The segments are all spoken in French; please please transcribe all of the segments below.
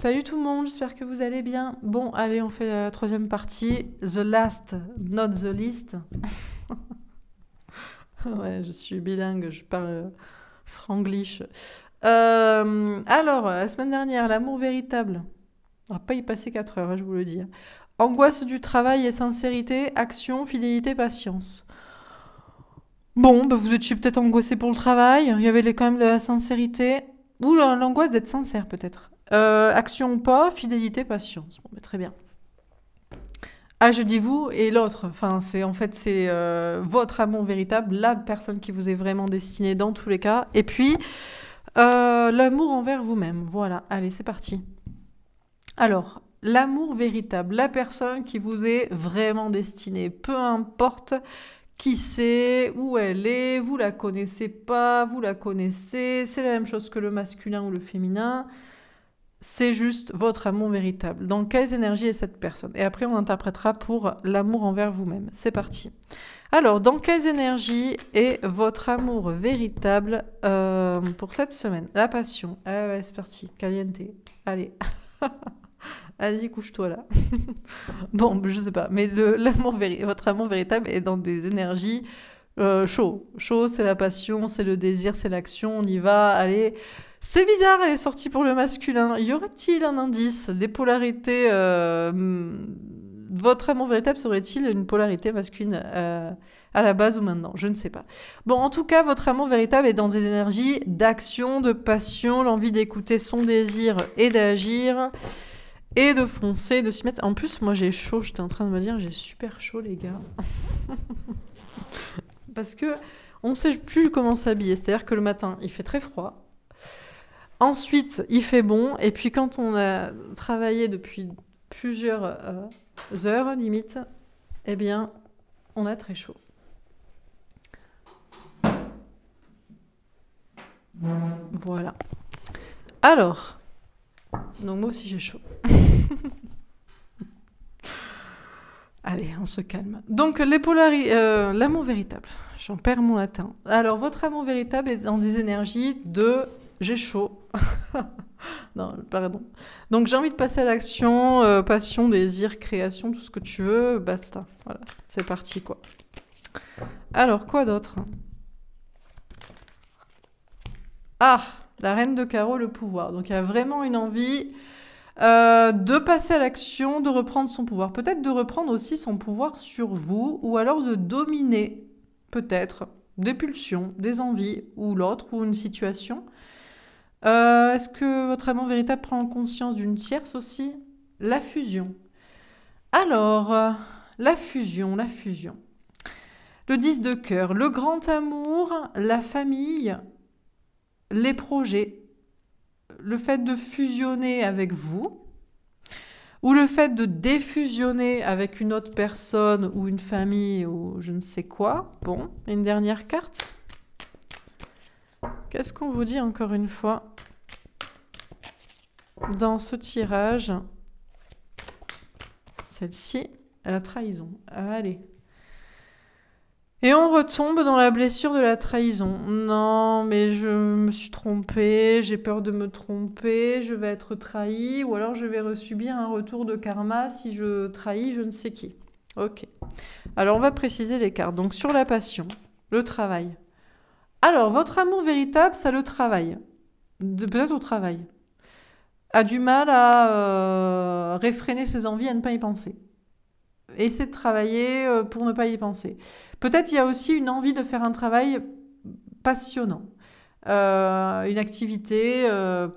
Salut tout le monde, j'espère que vous allez bien. Bon, allez, on fait la troisième partie. The last, not the least. ouais, je suis bilingue, je parle franglish. Euh, alors, la semaine dernière, l'amour véritable. On va pas y passer 4 heures, hein, je vous le dis. Angoisse du travail et sincérité, action, fidélité, patience. Bon, bah, vous étiez peut-être angoissé pour le travail, il y avait quand même de la sincérité. Ou l'angoisse d'être sincère peut-être. Euh, action pas, fidélité, patience. mais très bien. Ah, je dis vous et l'autre. Enfin, c'est en fait c'est euh, votre amour véritable, la personne qui vous est vraiment destinée dans tous les cas. Et puis euh, l'amour envers vous-même. Voilà. Allez, c'est parti. Alors, l'amour véritable, la personne qui vous est vraiment destinée, peu importe qui c'est, où elle est, vous la connaissez pas, vous la connaissez, c'est la même chose que le masculin ou le féminin c'est juste votre amour véritable. Dans quelles énergies est cette personne Et après, on interprétera pour l'amour envers vous-même. C'est parti. Alors, dans quelles énergies est votre amour véritable euh, pour cette semaine La passion. Ah c'est parti. Caliente. Allez. Vas-y, couche-toi là. bon, je sais pas. Mais votre amour véritable est dans des énergies euh, chaud. Chaud, c'est la passion, c'est le désir, c'est l'action. On y va. Allez. C'est bizarre, elle est sortie pour le masculin. Y aurait-il un indice Des polarités. Euh, votre amour véritable serait-il une polarité masculine euh, à la base ou maintenant Je ne sais pas. Bon, en tout cas, votre amour véritable est dans des énergies d'action, de passion, l'envie d'écouter son désir et d'agir et de foncer, de s'y mettre. En plus, moi j'ai chaud, j'étais en train de me dire j'ai super chaud les gars. Parce que on sait plus comment s'habiller, c'est-à-dire que le matin, il fait très froid. Ensuite, il fait bon. Et puis quand on a travaillé depuis plusieurs euh, heures, limite, eh bien, on a très chaud. Voilà. Alors, donc moi aussi j'ai chaud. Allez, on se calme. Donc euh, l'amour euh, véritable. J'en perds mon latin. Alors votre amour véritable est dans des énergies de j'ai chaud, non, pardon. Donc j'ai envie de passer à l'action, euh, passion, désir, création, tout ce que tu veux, basta. Voilà, c'est parti quoi. Alors quoi d'autre Ah, la reine de carreau, le pouvoir. Donc il y a vraiment une envie euh, de passer à l'action, de reprendre son pouvoir. Peut-être de reprendre aussi son pouvoir sur vous, ou alors de dominer, peut-être, des pulsions, des envies, ou l'autre, ou une situation. Euh, est-ce que votre amour véritable prend conscience d'une tierce aussi La fusion. Alors, euh, la fusion, la fusion. Le 10 de cœur, le grand amour, la famille, les projets, le fait de fusionner avec vous, ou le fait de défusionner avec une autre personne ou une famille ou je ne sais quoi. Bon, une dernière carte. Qu'est-ce qu'on vous dit encore une fois dans ce tirage Celle-ci, la trahison. Allez. Et on retombe dans la blessure de la trahison. Non, mais je me suis trompée, j'ai peur de me tromper, je vais être trahie ou alors je vais subir un retour de karma si je trahis je ne sais qui. Ok. Alors on va préciser les cartes. Donc sur la passion, le travail, alors, votre amour véritable, ça le travaille. Peut-être au travail. A du mal à euh, réfréner ses envies, à ne pas y penser. Essayez de travailler euh, pour ne pas y penser. Peut-être il y a aussi une envie de faire un travail passionnant. Euh, une activité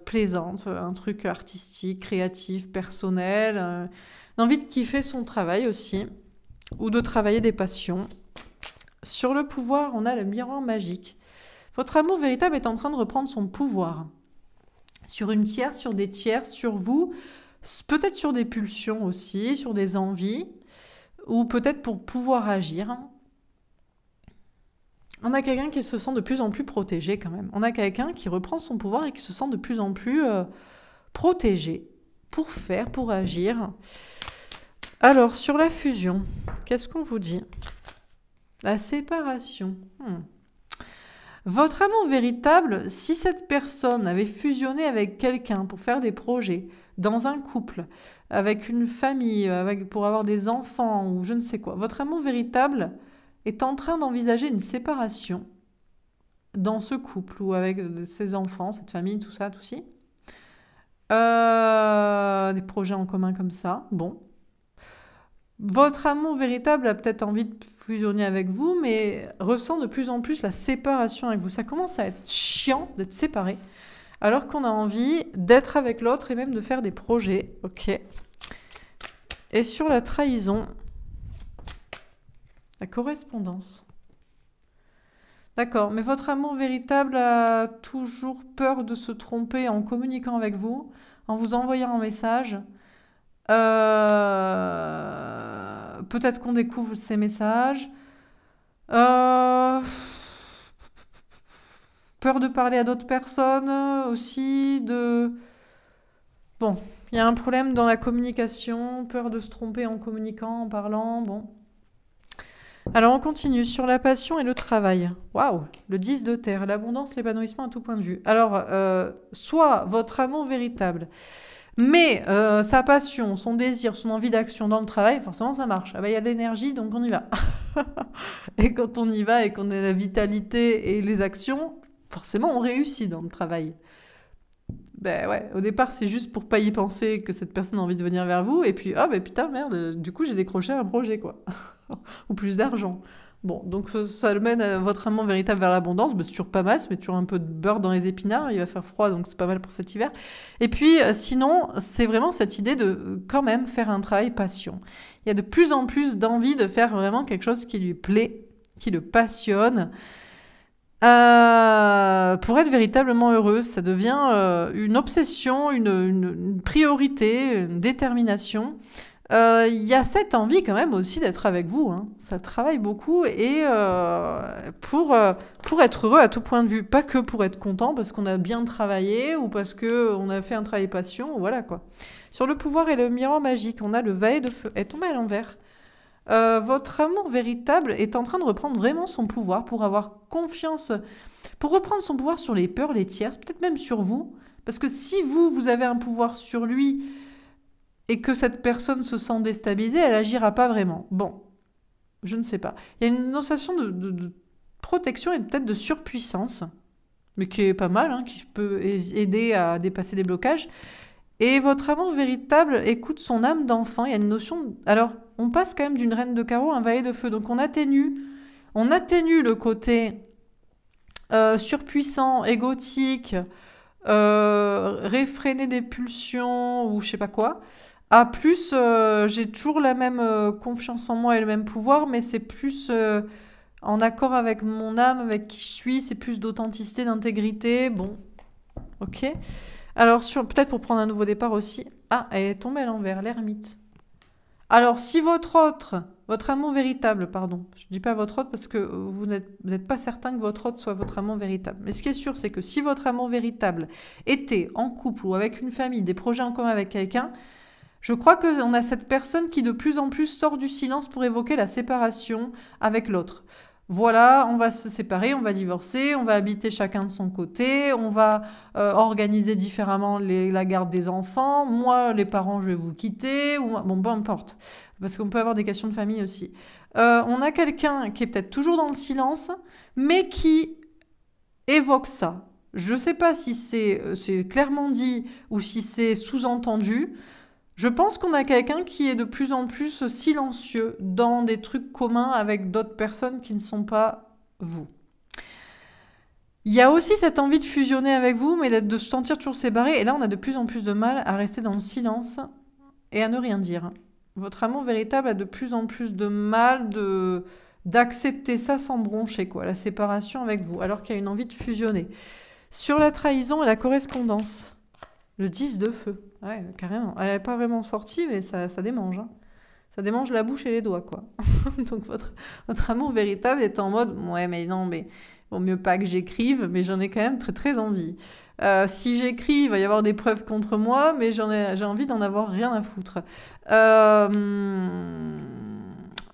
plaisante, un truc artistique, créatif, personnel, une envie de kiffer son travail aussi, ou de travailler des passions. Sur le pouvoir, on a le miroir magique. Votre amour véritable est en train de reprendre son pouvoir sur une tierce, sur des tiers, sur vous, peut-être sur des pulsions aussi, sur des envies, ou peut-être pour pouvoir agir. On a quelqu'un qui se sent de plus en plus protégé quand même. On a quelqu'un qui reprend son pouvoir et qui se sent de plus en plus euh, protégé pour faire, pour agir. Alors, sur la fusion, qu'est-ce qu'on vous dit La séparation. Hmm. Votre amour véritable, si cette personne avait fusionné avec quelqu'un pour faire des projets, dans un couple, avec une famille, pour avoir des enfants ou je ne sais quoi, votre amour véritable est en train d'envisager une séparation dans ce couple ou avec ses enfants, cette famille, tout ça, tout ci. Euh, des projets en commun comme ça, bon. Votre amour véritable a peut-être envie de fusionner avec vous, mais ressent de plus en plus la séparation avec vous. Ça commence à être chiant d'être séparé, alors qu'on a envie d'être avec l'autre et même de faire des projets. Ok. Et sur la trahison, la correspondance. D'accord, mais votre amour véritable a toujours peur de se tromper en communiquant avec vous, en vous envoyant un message, euh, peut-être qu'on découvre ces messages. Euh, peur de parler à d'autres personnes aussi, de... Bon, il y a un problème dans la communication, peur de se tromper en communiquant, en parlant, bon. Alors on continue sur la passion et le travail. Waouh, le 10 de terre, l'abondance, l'épanouissement à tout point de vue. Alors, euh, soit votre amour véritable, mais euh, sa passion, son désir, son envie d'action dans le travail, forcément ça marche. Ah bah il y a de l'énergie, donc on y va. et quand on y va et qu'on a la vitalité et les actions, forcément on réussit dans le travail. Ben ouais, au départ, c'est juste pour pas y penser que cette personne a envie de venir vers vous, et puis, oh ben putain, merde, du coup, j'ai décroché un projet, quoi. ou plus d'argent. Bon, donc ça, mène à euh, votre amant véritable vers l'abondance. Mais c'est toujours pas mal, mais toujours un peu de beurre dans les épinards. Il va faire froid, donc c'est pas mal pour cet hiver. Et puis, euh, sinon, c'est vraiment cette idée de euh, quand même faire un travail passion. Il y a de plus en plus d'envie de faire vraiment quelque chose qui lui plaît, qui le passionne. pour être véritablement heureux, ça devient une obsession, une priorité, une détermination. Euh, il y a cette envie quand même aussi d'être avec vous. Hein. Ça travaille beaucoup et euh, pour, euh, pour être heureux à tout point de vue, pas que pour être content parce qu'on a bien travaillé ou parce qu'on a fait un travail passion, voilà quoi. Sur le pouvoir et le miroir magique, on a le valet de feu. Elle tombe à l'envers. votre amour véritable est en train de reprendre vraiment son pouvoir pour avoir confiance, pour reprendre son pouvoir sur les peurs, les tierces, peut-être même sur vous. Parce que si vous, vous avez un pouvoir sur lui, et que cette personne se sent déstabilisée, elle agira pas vraiment. Bon, je ne sais pas. Il y a une sensation de, protection et peut-être de surpuissance, mais qui est pas mal, hein, qui peut aider à dépasser des blocages. Et votre amour véritable écoute son âme d'enfant. Il y a une notion. Alors, on passe quand même d'une reine de carreau à un valet de feu. Donc, on atténue, on atténue le côté euh, surpuissant, égotique, euh, réfréner des pulsions ou je sais pas quoi. Ah, plus, euh, j'ai toujours la même euh, confiance en moi et le même pouvoir, mais c'est plus euh, en accord avec mon âme, avec qui je suis, c'est plus d'authenticité, d'intégrité. Bon, ok. Alors, peut-être pour prendre un nouveau départ aussi. Ah, elle est tombée à l'envers, l'ermite. Alors, si votre autre, votre amour véritable, pardon, je ne dis pas votre autre parce que vous n'êtes pas certain que votre autre soit votre amour véritable. Mais ce qui est sûr, c'est que si votre amour véritable était en couple ou avec une famille, des projets en commun avec quelqu'un, je crois qu'on a cette personne qui de plus en plus sort du silence pour évoquer la séparation avec l'autre. Voilà, on va se séparer, on va divorcer, on va habiter chacun de son côté, on va euh, organiser différemment la garde des enfants. Moi, les parents, je vais vous quitter. Ou, bon, peu importe, parce qu'on peut avoir des questions de famille aussi. Euh, on a quelqu'un qui est peut-être toujours dans le silence, mais qui évoque ça. Je ne sais pas si euh, c'est clairement dit ou si c'est sous-entendu. Je pense qu'on a quelqu'un qui est de plus en plus silencieux dans des trucs communs avec d'autres personnes qui ne sont pas vous. Il y a aussi cette envie de fusionner avec vous, mais de se sentir toujours séparé. Et là, on a de plus en plus de mal à rester dans le silence et à ne rien dire. Votre amour véritable a de plus en plus de mal de d'accepter ça sans broncher, quoi, la séparation avec vous, alors qu'il y a une envie de fusionner. Sur la trahison et la correspondance. Le 10 de feu. Ouais, carrément. Elle n'est pas vraiment sortie, mais ça, ça démange. Hein. Ça démange la bouche et les doigts, quoi. Donc votre, votre amour véritable est en mode Ouais, mais non, mais au mieux pas que j'écrive, mais j'en ai quand même très très envie. Euh, si j'écris, il va y avoir des preuves contre moi, mais j'en ai, j'ai envie d'en avoir rien à foutre. Euh,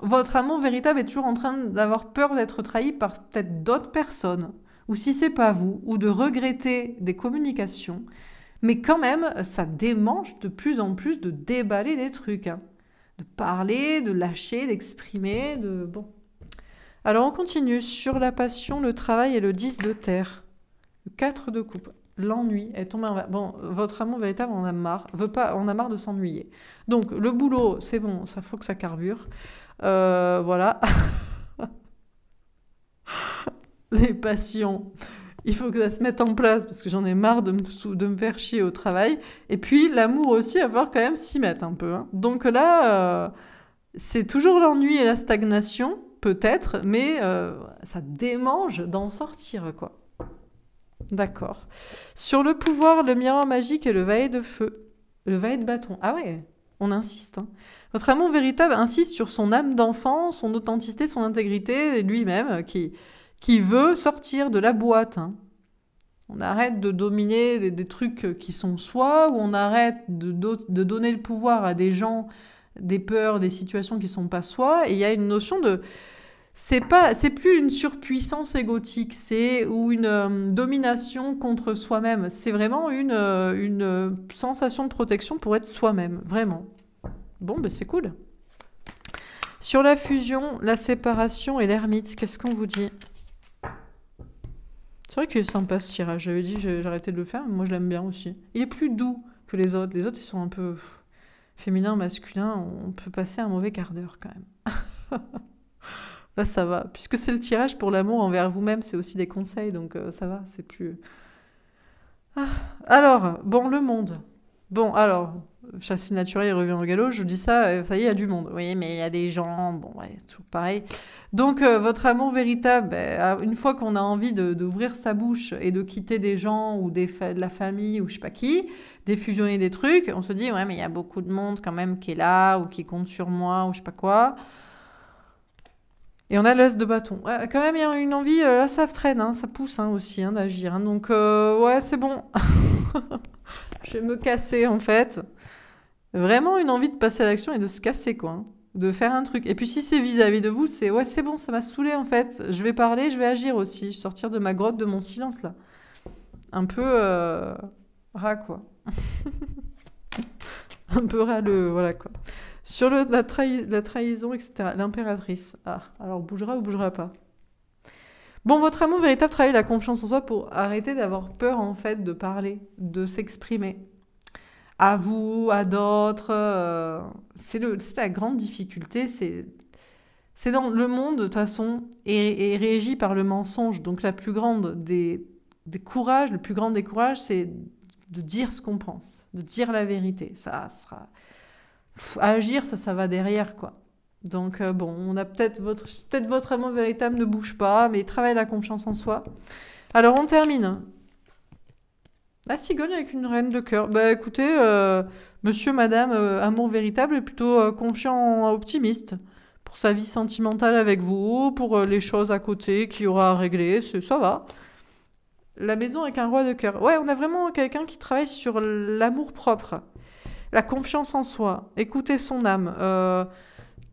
votre amour véritable est toujours en train d'avoir peur d'être trahi par peut-être d'autres personnes, ou si c'est pas vous, ou de regretter des communications. Mais quand même, ça démange de plus en plus de déballer des trucs, hein. de parler, de lâcher, d'exprimer, de... Bon. Alors on continue sur la passion, le travail et le 10 de terre. Le 4 de coupe. L'ennui est tombé en... Bon, votre amour véritable on a marre, veut pas, on a marre de s'ennuyer. Donc le boulot, c'est bon, ça faut que ça carbure. Euh, voilà. Les passions il faut que ça se mette en place parce que j'en ai marre de me, de me faire chier au travail. Et puis l'amour aussi, il va quand même s'y mettre un peu. Hein. Donc là, euh, c'est toujours l'ennui et la stagnation, peut-être, mais euh, ça démange d'en sortir, quoi. D'accord. Sur le pouvoir, le miroir magique et le valet de feu. Le valet de bâton. Ah ouais, on insiste. Hein. Votre amour véritable insiste sur son âme d'enfant, son authenticité, son intégrité, lui-même, euh, qui, qui veut sortir de la boîte. Hein. On arrête de dominer des, trucs qui sont soi, ou on arrête de, donner le pouvoir à des gens, des peurs, des situations qui sont pas soi. Et il y a une notion de, c'est pas, c'est plus une surpuissance égotique, c'est ou une euh, domination contre soi-même. C'est vraiment une, euh, une sensation de protection pour être soi-même, vraiment. Bon, ben c'est cool. Sur la fusion, la séparation et l'ermite, qu'est-ce qu'on vous dit c'est vrai qu'il est sympa ce tirage. J'avais dit, j'ai de le faire, mais moi je l'aime bien aussi. Il est plus doux que les autres. Les autres, ils sont un peu féminins, masculins. On peut passer un mauvais quart d'heure quand même. Là, ça va. Puisque c'est le tirage pour l'amour envers vous-même, c'est aussi des conseils, donc euh, ça va, c'est plus. Ah, alors, bon, le monde. Bon, alors, Chassis naturel revient au galop, je vous dis ça, euh, ça y est, il y a du monde. Oui, mais il y a des gens, bon, ouais, toujours pareil. Donc, euh, votre amour véritable, euh, une fois qu'on a envie d'ouvrir sa bouche et de quitter des gens ou des, de la famille ou je sais pas qui, d'effusionner des trucs, on se dit, ouais, mais il y a beaucoup de monde quand même qui est là ou qui compte sur moi ou je sais pas quoi. Et on a l'os de bâton. quand même, il y a une envie, là, ça traîne, hein, ça pousse hein, aussi hein, d'agir. Donc, ouais, c'est bon. je vais me casser en fait vraiment une envie de passer à l'action et de se casser, quoi. Hein, de faire un truc. Et puis si c'est vis-à-vis de vous, c'est ouais, c'est bon, ça m'a saoulé en fait. Je vais parler, je vais agir aussi. Sortir de ma grotte, de mon silence là. Un peu euh, quoi. un peu ras Voilà quoi. Sur la, la trahison, etc. L'impératrice. Ah, alors bougera ou bougera pas. Bon, votre amour véritable travaille la confiance en soi pour arrêter d'avoir peur en fait de parler, de s'exprimer, à vous, à d'autres. Euh, c'est la grande difficulté, c'est dans le monde, de toute façon, est, régi par le mensonge. Donc la plus grande des, des le plus grand des c'est de dire ce qu'on pense, de dire la vérité. Ça sera... agir, ça, ça va derrière, quoi. Donc euh, bon, on a peut-être votre, peut-être votre amour véritable ne bouge pas, mais travaille la confiance en soi. Alors on termine la ah, cigogne avec une reine de cœur. Bah écoutez, euh, monsieur, madame, euh, amour véritable plutôt euh, confiant, optimiste. Pour sa vie sentimentale avec vous, pour les choses à côté qu'il aura à régler, ça va. La maison avec un roi de cœur. Ouais, on a vraiment quelqu'un qui travaille sur l'amour propre, la confiance en soi, Écoutez son âme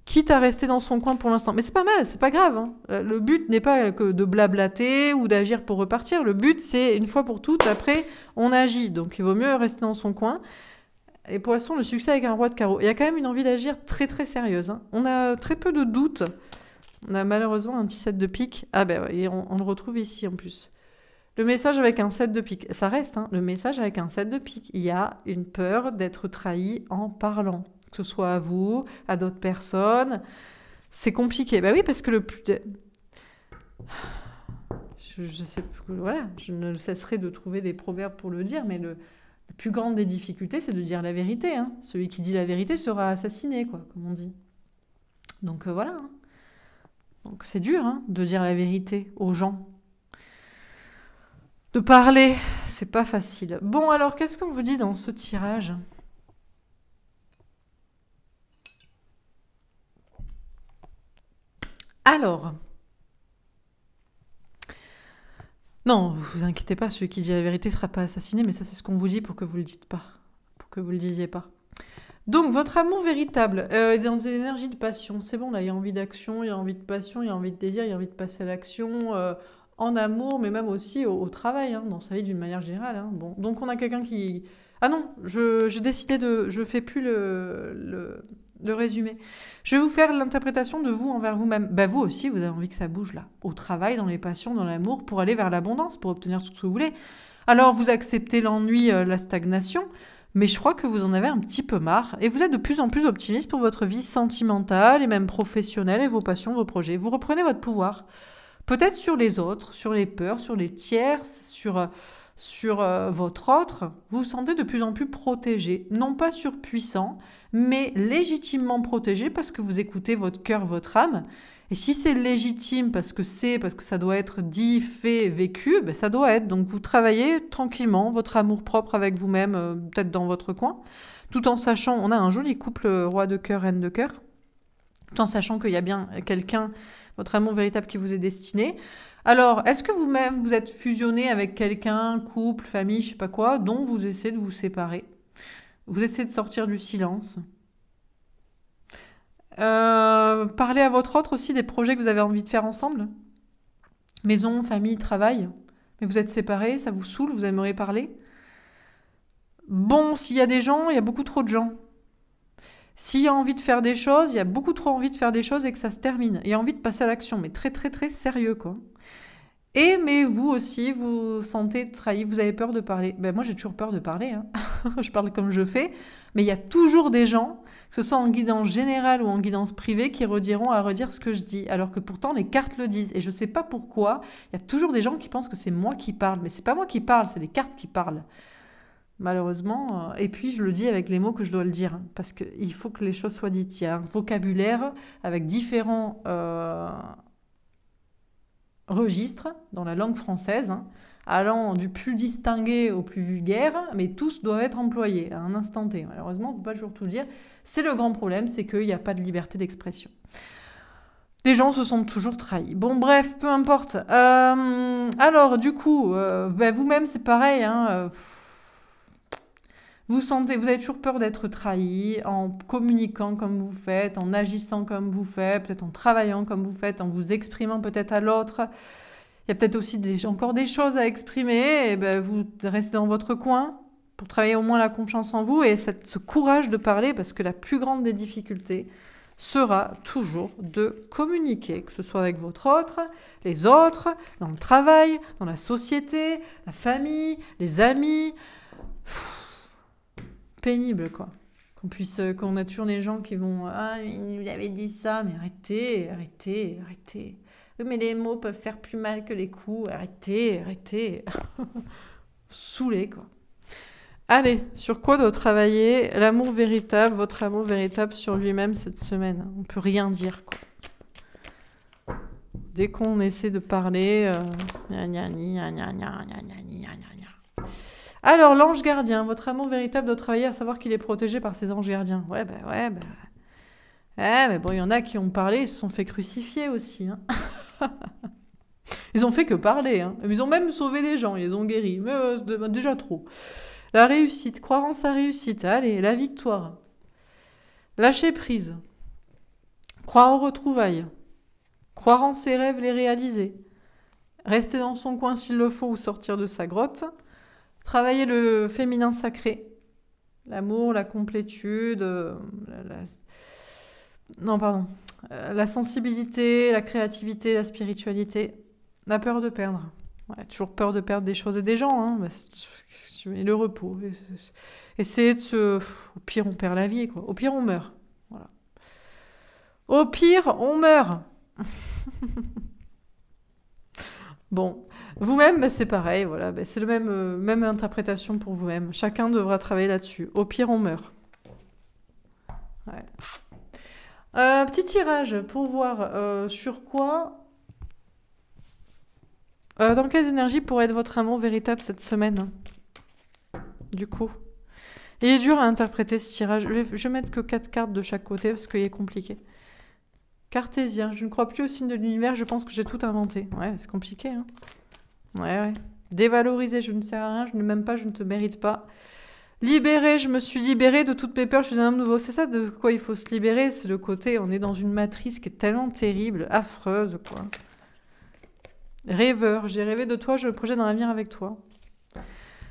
quitte à rester dans son coin pour l'instant. Mais c'est pas mal, c'est pas grave. Hein. Euh, le but n'est pas que de blablater ou d'agir pour repartir. Le but, c'est une fois pour toutes, après, on agit. Donc il vaut mieux rester dans son coin. Et Poisson, le succès avec un roi de carreau. Il y a quand même une envie d'agir très très sérieuse. Hein. On a très peu de doutes. On a malheureusement un petit set de pique. Ah ben, et on, le retrouve ici en plus. Le message avec un set de pique. Ça reste, hein, le message avec un set de pique. Il y a une peur d'être trahi en parlant que ce soit à vous, à d'autres personnes. C'est compliqué. Ben oui, parce que le plus. Je, sais plus. Voilà, je ne cesserai de trouver des proverbes pour le dire, mais le, plus grande des difficultés, c'est de dire la vérité. Hein. Celui qui dit la vérité sera assassiné, quoi, comme on dit. Donc euh, voilà. Hein. Donc c'est dur hein, de dire la vérité aux gens. De parler, c'est pas facile. Bon alors, qu'est-ce qu'on vous dit dans ce tirage Alors, non, vous inquiétez pas, celui qui dit la vérité ne sera pas assassiné, mais ça c'est ce qu'on vous dit pour que vous le dites pas, pour que vous le disiez pas. Donc votre amour véritable euh, dans une énergie de passion. C'est bon, là il y a envie d'action, il y a envie de passion, il y a envie de désir, il y a envie de passer à l'action. Euh, en amour, mais même aussi au, travail, hein, dans sa vie d'une manière générale. Hein. Bon, donc on a quelqu'un qui, ah non, j'ai décidé de, je fais plus le le résumé. Je vais vous faire l'interprétation de vous envers vous-même. Bah vous aussi, vous avez envie que ça bouge là, au travail, dans les passions, dans l'amour, pour aller vers l'abondance, pour obtenir tout ce que vous voulez. Alors vous acceptez l'ennui, euh, la stagnation, mais je crois que vous en avez un petit peu marre et vous êtes de plus en plus optimiste pour votre vie sentimentale et même professionnelle et vos passions, vos projets. Vous reprenez votre pouvoir. Peut-être sur les autres, sur les peurs, sur les tierces, sur... Euh, sur euh, votre autre, vous vous sentez de plus en plus protégé, non pas surpuissant, mais légitimement protégé parce que vous écoutez votre cœur, votre âme. Et si c'est légitime parce que c'est, parce que ça doit être dit, fait, vécu, ben ça doit être. Donc vous travaillez tranquillement votre amour-propre avec vous-même, euh, peut-être dans votre coin, tout en sachant, on a un joli couple euh, roi de cœur, reine de cœur, tout en sachant qu'il y a bien quelqu'un, votre amour véritable qui vous est destiné alors, est-ce que vous-même, vous êtes fusionné avec quelqu'un, couple, famille, je sais pas quoi, dont vous essayez de vous séparer Vous essayez de sortir du silence euh, Parlez à votre autre aussi des projets que vous avez envie de faire ensemble Maison, famille, travail Mais vous êtes séparés, ça vous saoule, vous aimeriez parler Bon, s'il y a des gens, il y a beaucoup trop de gens. S'il y a envie de faire des choses, il y a beaucoup trop envie de faire des choses et que ça se termine. Il y a envie de passer à l'action, mais très très très sérieux quoi. Et mais vous aussi, vous sentez trahi, vous avez peur de parler. Ben moi j'ai toujours peur de parler, hein. je parle comme je fais, mais il y a toujours des gens, que ce soit en guidance générale ou en guidance privée, qui rediront à redire ce que je dis, alors que pourtant les cartes le disent. Et je ne sais pas pourquoi, il y a toujours des gens qui pensent que c'est moi qui parle, mais c'est pas moi qui parle, c'est les cartes qui parlent malheureusement. Euh, et puis, je le dis avec les mots que je dois le dire, parce qu'il faut que les choses soient dites. Il y a un vocabulaire avec différents euh, registres dans la langue française, hein, allant du plus distingué au plus vulgaire, mais tous doivent être employés à un instant T. Malheureusement, on ne peut pas toujours tout dire. C'est le grand problème, c'est qu'il n'y a pas de liberté d'expression. Les gens se sentent toujours trahis. Bon, bref, peu importe. Euh, alors, du coup, bah, vous-même, c'est pareil. Hein, vous sentez, vous avez toujours peur d'être trahi en communiquant comme vous faites, en agissant comme vous faites, peut-être en travaillant comme vous faites, en vous exprimant peut-être à l'autre. Il y a peut-être aussi encore des choses à exprimer. Et ben vous restez dans votre coin pour travailler au moins la confiance en vous et cette, ce courage de parler parce que la plus grande des difficultés, sera toujours de communiquer, que ce soit avec votre autre, les autres, dans le travail, dans la société, la famille, les amis pénible, quoi. Qu'on puisse, qu'on a toujours des gens qui vont, ah, il nous avait dit ça, mais arrêtez, arrêtez, arrêtez. mais les mots peuvent faire plus mal que les coups, arrêtez, arrêtez. Saoulé, quoi. Allez, sur quoi doit travailler l'amour véritable, votre amour véritable sur lui-même cette semaine On peut rien dire, quoi dès qu'on essaie de parler, alors, l'ange gardien, votre amour véritable doit travailler à savoir qu'il est protégé par ses anges gardiens. Ouais, bah, ouais, bah. Eh, mais bon, il y en a qui ont parlé et se sont fait crucifier aussi. Hein. ils ont fait que parler. Hein. Ils ont même sauvé des gens, ils les ont guéris. Mais euh, bah, déjà trop. La réussite, croire en sa réussite. Allez, la victoire. Lâcher prise. Croire aux retrouvailles. Croire en ses rêves, les réaliser. Rester dans son coin s'il le faut ou sortir de sa grotte. Travailler le féminin sacré, l'amour, la complétude, euh, la, non pardon, euh, la sensibilité, la créativité, la spiritualité, la peur de perdre. toujours peur de perdre des choses et des gens, et hein, le repos. Essayer de se... Au pire, on perd la vie, quoi. Au pire, on meurt. Voilà. Au pire, on meurt. Bon, vous-même, bah, c'est pareil, voilà, bah, c'est la même, euh, même interprétation pour vous-même. Chacun devra travailler là-dessus. Au pire, on meurt. Euh, petit tirage pour voir euh, sur quoi, dans quelles énergies pourrait être votre amour véritable cette semaine. Du coup, il est dur à interpréter ce tirage. Je vais, mettre que 4 cartes de chaque côté parce qu'il est compliqué. Cartésien, je ne crois plus au signe de l'univers, je pense que j'ai tout inventé. Ouais, c'est compliqué. Hein ouais, ouais. Dévalorisé, je ne sers à rien, je ne m'aime pas, je ne te mérite pas. Libéré, je me suis libéré de toutes mes peurs, je suis un homme nouveau. C'est ça de quoi il faut se libérer, c'est le côté, on est dans une matrice qui est tellement terrible, affreuse, quoi. Rêveur, j'ai rêvé de toi, je projette un avenir avec toi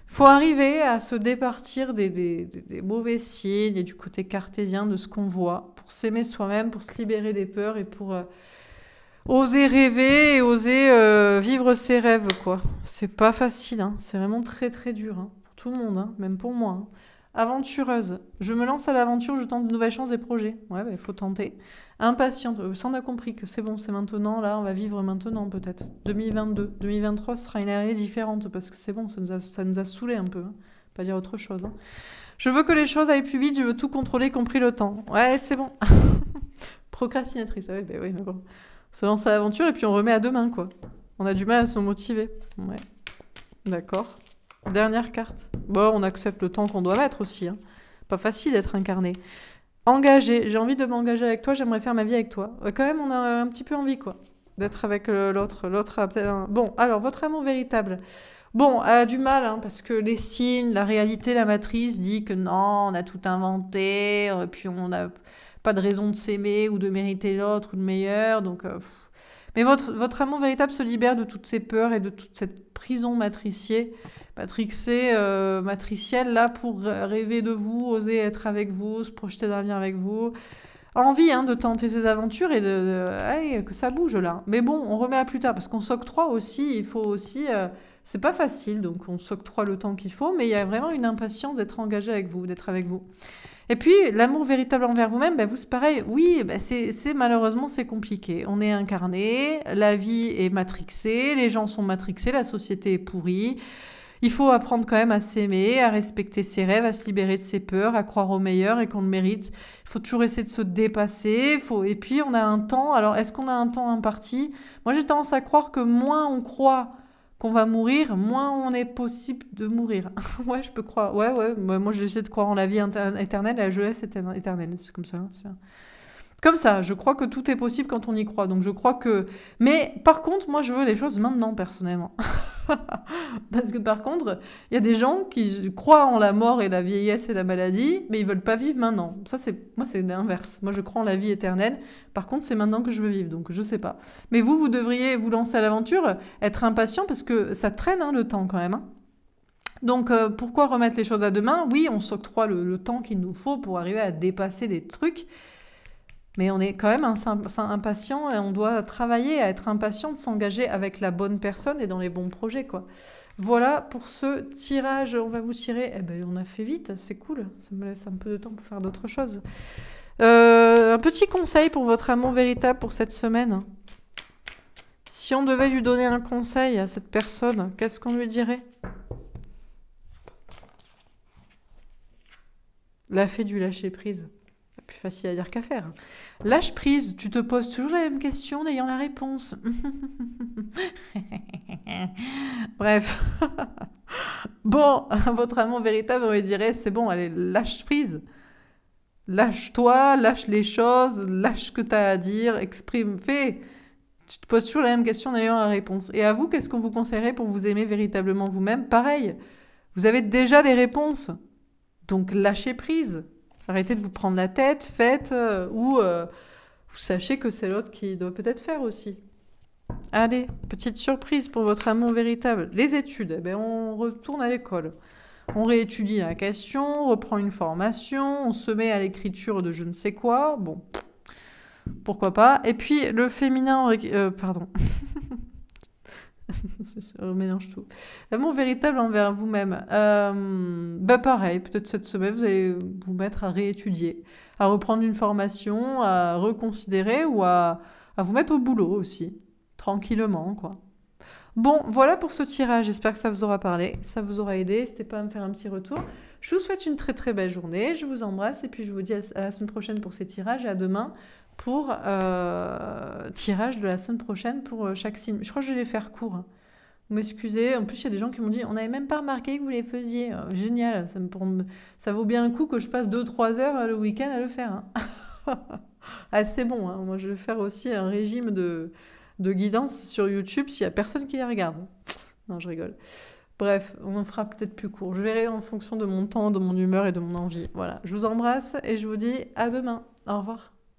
faut arriver à se départir des, mauvais signes et du côté cartésien de ce qu'on voit pour s'aimer soi-même, pour se libérer des peurs et pour euh, oser rêver et oser euh, vivre ses rêves, quoi. C'est pas facile, hein. c'est vraiment très très dur hein, pour tout le monde, hein, même pour moi. Aventureuse. Je me lance à l'aventure, je tente de nouvelles chances et projets. Ouais, il bah, faut tenter. Impatiente. Euh, Sans ça, a compris que c'est bon, c'est maintenant, là, on va vivre maintenant, peut-être. 2022. 2023 sera une année différente, parce que c'est bon, ça nous a, ça saoulé un peu. Hein. Pas dire autre chose. Hein. Je veux que les choses aillent plus vite, je veux tout contrôler, compris le temps. Ouais, c'est bon. Procrastinatrice. Ah ouais, bah oui, mais bon. On se lance à l'aventure et puis on remet à demain, quoi. On a du mal à se motiver. Ouais. D'accord. Dernière carte. Bon, on accepte le temps qu'on doit mettre aussi. Hein. Pas facile d'être incarné. Engagé. J'ai envie de m'engager avec toi, j'aimerais faire ma vie avec toi. Quand même, on a un petit peu envie, quoi. D'être avec euh, l'autre. L'autre peut-être Bon, alors, votre amour véritable. Bon, elle a du mal, hein, parce que les signes, la réalité, la matrice dit que non, on a tout inventé, euh, puis on n'a pas de raison de s'aimer ou de mériter l'autre ou le meilleur, donc... Euh, mais votre, votre amour véritable se libère de toutes ces peurs et de toute cette prison matriciée, matrixée, euh, matricielle, là, pour rêver de vous, oser être avec vous, se projeter d'avenir avec vous. Envie hein, de tenter ces aventures et de, que ça bouge là. Mais bon, on remet à plus tard parce qu'on s'octroie aussi, il faut aussi. Euh, c'est pas facile, donc on s'octroie le temps qu'il faut, mais il y a vraiment une impatience d'être engagé avec vous, d'être avec vous. Et puis, l'amour véritable envers vous-même, ben vous, c'est pareil. Oui, ben c'est malheureusement, c'est compliqué. On est incarné, la vie est matrixée, les gens sont matrixés, la société est pourrie. Il faut apprendre quand même à s'aimer, à respecter ses rêves, à se libérer de ses peurs, à croire au meilleur et qu'on le mérite. Il faut toujours essayer de se dépasser. Faut... Et puis, on a un temps. Alors, est-ce qu'on a un temps imparti Moi, j'ai tendance à croire que moins on croit qu'on va mourir, moins on est possible de mourir. ouais, je peux croire. Ouais, ouais, moi j'essaie de croire en la vie éternelle, la jeunesse éternelle. C'est comme ça. Hein, comme ça. Je crois que tout est possible quand on y croit. Donc je crois que. Mais par contre, moi, je veux les choses maintenant, personnellement. Parce que par contre, il y a des gens qui croient en la mort et la vieillesse et la maladie, mais ils veulent pas vivre maintenant. Ça, c'est moi, c'est l'inverse. Moi, je crois en la vie éternelle. Par contre, c'est maintenant que je veux vivre, donc je sais pas. Mais vous, vous devriez vous lancer à l'aventure, être impatient parce que ça traîne hein, le temps quand même. Hein. Donc euh, pourquoi remettre les choses à demain Oui, on s'octroie le temps qu'il nous faut pour arriver à dépasser des trucs. Mais on est quand même impatient et on doit travailler à être impatient de s'engager avec la bonne personne et dans les bons projets. quoi. Voilà pour ce tirage. On va vous tirer. Eh ben, on a fait vite, c'est cool. Ça me laisse un peu de temps pour faire d'autres choses. Euh, un petit conseil pour votre amour véritable pour cette semaine. Si on devait lui donner un conseil à cette personne, qu'est-ce qu'on lui dirait La fée du lâcher-prise plus facile à dire qu'à faire. Lâche prise, tu te poses toujours la même question en ayant la réponse. Bref. bon, votre amant véritable me dirait c'est bon, allez, lâche prise. Lâche-toi, lâche les choses, lâche ce que tu as à dire, exprime, fais. Tu te poses toujours la même question en ayant la réponse. Et à vous, qu'est-ce qu'on vous conseillerait pour vous aimer véritablement vous-même Pareil, vous avez déjà les réponses. Donc lâchez prise. Arrêtez de vous prendre la tête, faites, euh, ou euh, vous sachez que c'est l'autre qui doit peut-être faire aussi. Allez, petite surprise pour votre amour véritable. Les études, eh ben, on retourne à l'école. On réétudie la question, on reprend une formation, on se met à l'écriture de je ne sais quoi. Bon, pourquoi pas. Et puis le féminin, euh, pardon. je remélange tout. L'amour véritable envers vous-même. Euh, bah pareil, peut-être cette semaine, vous allez vous mettre à réétudier, à reprendre une formation, à reconsidérer ou à, vous mettre au boulot aussi, tranquillement, quoi. Bon, voilà pour ce tirage. J'espère que ça vous aura parlé, ça vous aura aidé. N'hésitez pas à me faire un petit retour. Je vous souhaite une très très belle journée. Je vous embrasse et puis je vous dis à la semaine prochaine pour ces tirages et à demain pour euh, tirage de la semaine prochaine pour euh, chaque signe. Je crois que je vais les faire courts. Hein. Vous m'excusez. En plus, il y a des gens qui m'ont dit on n'avait même pas remarqué que vous les faisiez. Euh, génial. Ça, me, ça vaut bien le coup que je passe 2-3 heures le week-end à le faire. Hein. c'est bon. Hein. Moi, je vais faire aussi un régime de, de guidance sur YouTube s'il n'y a personne qui les regarde. Hein. Non, je rigole. Bref, on en fera peut-être plus court. Je verrai en fonction de mon temps, de mon humeur et de mon envie. Voilà. Je vous embrasse et je vous dis à demain. Au revoir.